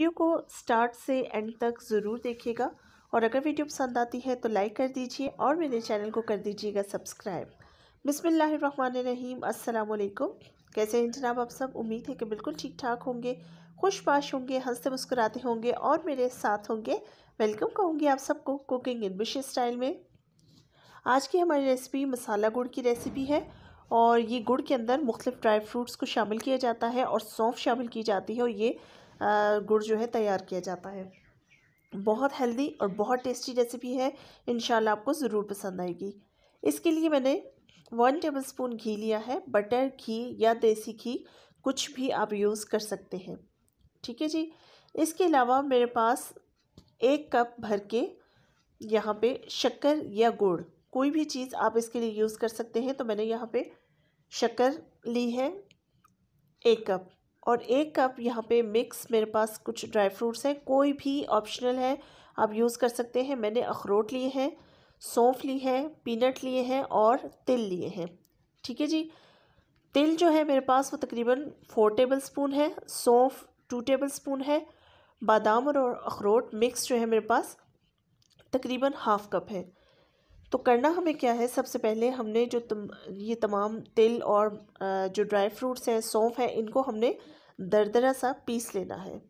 video को start से and तक ज़रूर देखिएगा और अगर वीडियो पसंद आती है तो लाइक कर दीजिए और मेरे चैनल को कर दीजिएगा सब्सक्राइब बिसमीम असलकुम कैसे हैं जनाब आप सब उम्मीद है कि बिल्कुल ठीक ठाक होंगे खुशपाश होंगे हंसते मुस्कुराते होंगे और मेरे साथ होंगे वेलकम कहूँगी आप सबको कुकिंग इन बिश स्टाइल में आज की हमारी रेसिपी मसाला गुड़ की रेसिपी है और ये गुड़ के अंदर मुख्तफ ड्राई फ्रूट्स को शामिल किया जाता है और सौंफ शामिल की जाती है और ये गुड़ जो है तैयार किया जाता है बहुत हेल्दी और बहुत टेस्टी रेसिपी है इन आपको ज़रूर पसंद आएगी इसके लिए मैंने वन टेबलस्पून घी लिया है बटर घी या देसी घी कुछ भी आप यूज़ कर सकते हैं ठीक है जी इसके अलावा मेरे पास एक कप भर के यहाँ पे शक्कर या गुड़ कोई भी चीज़ आप इसके लिए यूज़ कर सकते हैं तो मैंने यहाँ पे शक्कर ली है एक कप और एक कप यहाँ पे मिक्स मेरे पास कुछ ड्राई फ्रूट्स हैं कोई भी ऑप्शनल है आप यूज़ कर सकते हैं मैंने अखरोट लिए हैं सौंफ ली है पीनट लिए हैं और तिल लिए हैं ठीक है जी तिल जो है मेरे पास वो तकरीबन फोर टेबल स्पून है सौंफ टू टेबल स्पून है बादाम और अखरोट मिक्स जो है मेरे पास तकरीबन हाफ़ कप है तो करना हमें क्या है सबसे पहले हमने जो तम, ये तमाम तिल और जो ड्राई फ्रूट्स हैं सौंफ हैं इनको हमने दरदरा सा पीस लेना है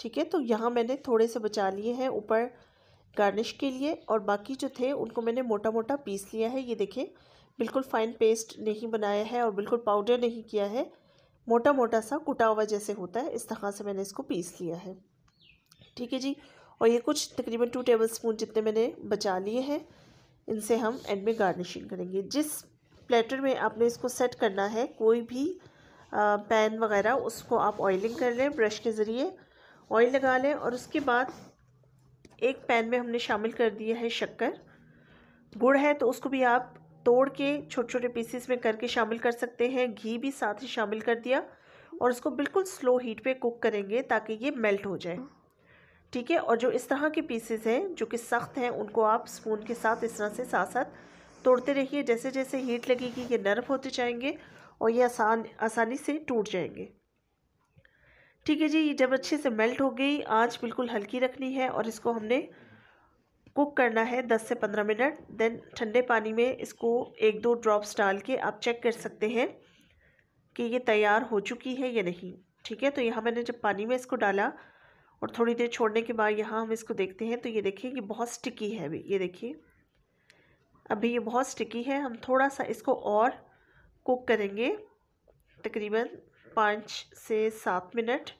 ठीक है तो यहाँ मैंने थोड़े से बचा लिए हैं ऊपर गार्निश के लिए और बाकी जो थे उनको मैंने मोटा मोटा पीस लिया है ये देखें बिल्कुल फ़ाइन पेस्ट नहीं बनाया है और बिल्कुल पाउडर नहीं किया है मोटा मोटा सा कुटा हुआ जैसे होता है इस तरह से मैंने इसको पीस लिया है ठीक है जी और ये कुछ तकरीबन टू टेबल स्पून जितने मैंने बचा लिए हैं इनसे हम एंड में गार्निशिंग करेंगे जिस प्लेटर में आपने इसको सेट करना है कोई भी पैन वगैरह उसको आप ऑयलिंग कर लें ब्रश के ज़रिए ऑयल लगा लें और उसके बाद एक पैन में हमने शामिल कर दिया है शक्कर गुड़ है तो उसको भी आप तोड़ के छोटे छोटे पीसीस में करके शामिल कर सकते हैं घी भी साथ ही शामिल कर दिया और उसको बिल्कुल स्लो हीट पे कुक करेंगे ताकि ये मेल्ट हो जाए ठीक है और जो इस तरह के पीसेस हैं जो कि सख्त हैं उनको आप स्पून के साथ इस तरह से साथ साथ तोड़ते रहिए जैसे जैसे हीट लगेगी ये नर्व होते जाएंगे और ये आसान आसानी से टूट जाएंगे ठीक है जी ये जब अच्छे से मेल्ट हो गई आँच बिल्कुल हल्की रखनी है और इसको हमने कुक करना है 10 से 15 मिनट देन ठंडे पानी में इसको एक दो ड्रॉप्स डाल के आप चेक कर सकते हैं कि ये तैयार हो चुकी है या नहीं ठीक है तो यहाँ मैंने जब पानी में इसको डाला और थोड़ी देर छोड़ने के बाद यहाँ हम इसको देखते हैं तो ये देखिए ये बहुत स्टिकी है अभी ये देखिए अभी ये बहुत स्टिकी है हम थोड़ा सा इसको और कुक करेंगे तकरीबन पाँच से सात मिनट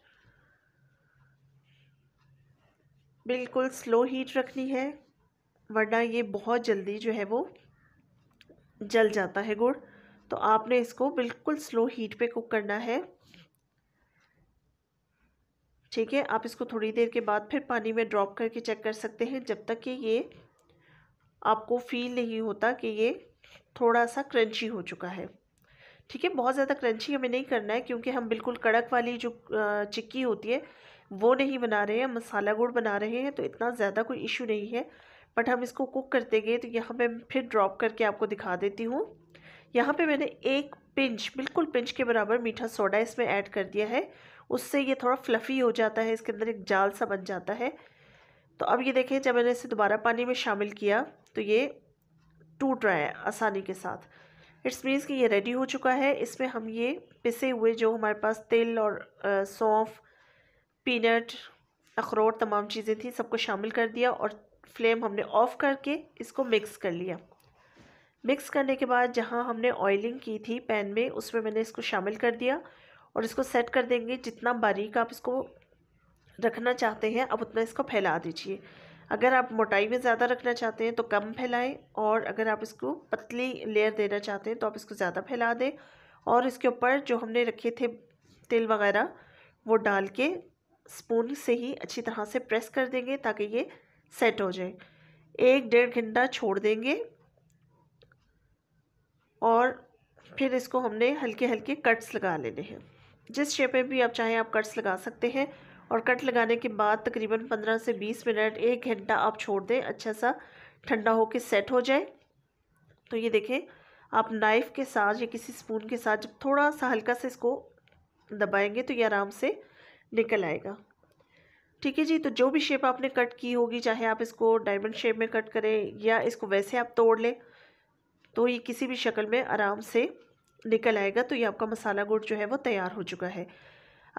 बिल्कुल स्लो हीट रखनी है वरना ये बहुत जल्दी जो है वो जल जाता है गुड़ तो आपने इसको बिल्कुल स्लो हीट पे कुक करना है ठीक है आप इसको थोड़ी देर के बाद फिर पानी में ड्रॉप करके चेक कर सकते हैं जब तक कि ये आपको फील नहीं होता कि ये थोड़ा सा क्रंची हो चुका है ठीक है बहुत ज़्यादा क्रंची हमें नहीं करना है क्योंकि हम बिल्कुल कड़क वाली जो चिक्की होती है वो नहीं बना रहे हैं मसाला गुड़ बना रहे हैं तो इतना ज़्यादा कोई इशू नहीं है बट हम इसको कुक करते गए तो यहाँ मैं फिर ड्रॉप करके आपको दिखा देती हूँ यहाँ पे मैंने एक पिंच बिल्कुल पिंच के बराबर मीठा सोडा इसमें ऐड कर दिया है उससे ये थोड़ा फ्लफ़ी हो जाता है इसके अंदर एक जाल सा बन जाता है तो अब ये देखें जब मैंने इसे दोबारा पानी में शामिल किया तो ये टूट रहा है आसानी के साथ इट्स मीन्स कि ये रेडी हो चुका है इसमें हम ये पिसे हुए जो हमारे पास तिल और सौंफ पीनट अखरोट तमाम चीज़ें थी सबको शामिल कर दिया और फ्लेम हमने ऑफ़ करके इसको मिक्स कर लिया मिक्स करने के बाद जहाँ हमने ऑयलिंग की थी पैन में उसमें मैंने इसको शामिल कर दिया और इसको सेट कर देंगे जितना बारीक आप इसको रखना चाहते हैं अब उतना इसको फैला दीजिए अगर आप मोटाई में ज़्यादा रखना चाहते हैं तो कम फैलाएं और अगर आप इसको पतली लेयर देना चाहते हैं तो आप इसको ज़्यादा फैला दें और इसके ऊपर जो हमने रखे थे तेल वगैरह वो डाल के स्पून से ही अच्छी तरह से प्रेस कर देंगे ताकि ये सेट हो जाए एक डेढ़ घंटा छोड़ देंगे और फिर इसको हमने हल्के हल्के कट्स लगा लेने हैं जिस शेप में भी आप चाहें आप कट्स लगा सकते हैं और कट लगाने के बाद तकरीबन पंद्रह से बीस मिनट एक घंटा आप छोड़ दें अच्छा सा ठंडा होके सेट हो जाए तो ये देखें आप नाइफ़ के साथ या किसी स्पून के साथ जब थोड़ा सा हल्का से इसको दबाएंगे तो ये आराम से निकल आएगा ठीक है जी तो जो भी शेप आपने कट की होगी चाहे आप इसको डायमंड शेप में कट करें या इसको वैसे आप तोड़ लें तो ये किसी भी शक्ल में आराम से निकल आएगा तो ये आपका मसाला गुड़ जो है वो तैयार हो चुका है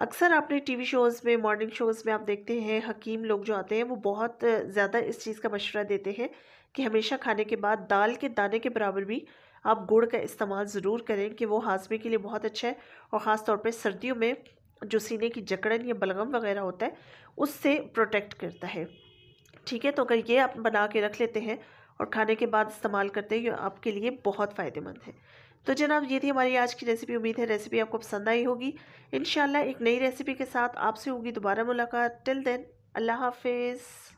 अक्सर आपने टीवी शोज़ में मॉर्निंग शोज़ में आप देखते हैं हकीम लोग जो आते हैं वो बहुत ज़्यादा इस चीज़ का मशवरा देते हैं कि हमेशा खाने के बाद दाल के दाने के बराबर भी आप गुड़ का इस्तेमाल ज़रूर करें कि वो हाजमे के लिए बहुत अच्छा है और ख़ास तौर पर सर्दियों में जो सीने की जकड़न या बलगम वगैरह होता है उससे प्रोटेक्ट करता है ठीक है तो अगर ये आप बना के रख लेते हैं और खाने के बाद इस्तेमाल करते हैं ये आपके लिए बहुत फ़ायदेमंद है तो जनाब ये थी हमारी आज की रेसिपी उम्मीद है रेसिपी आपको पसंद आई होगी इन एक नई रेसिपी के साथ आपसे होगी दोबारा मुलाकात टिल देन अल्लाह हाफिज़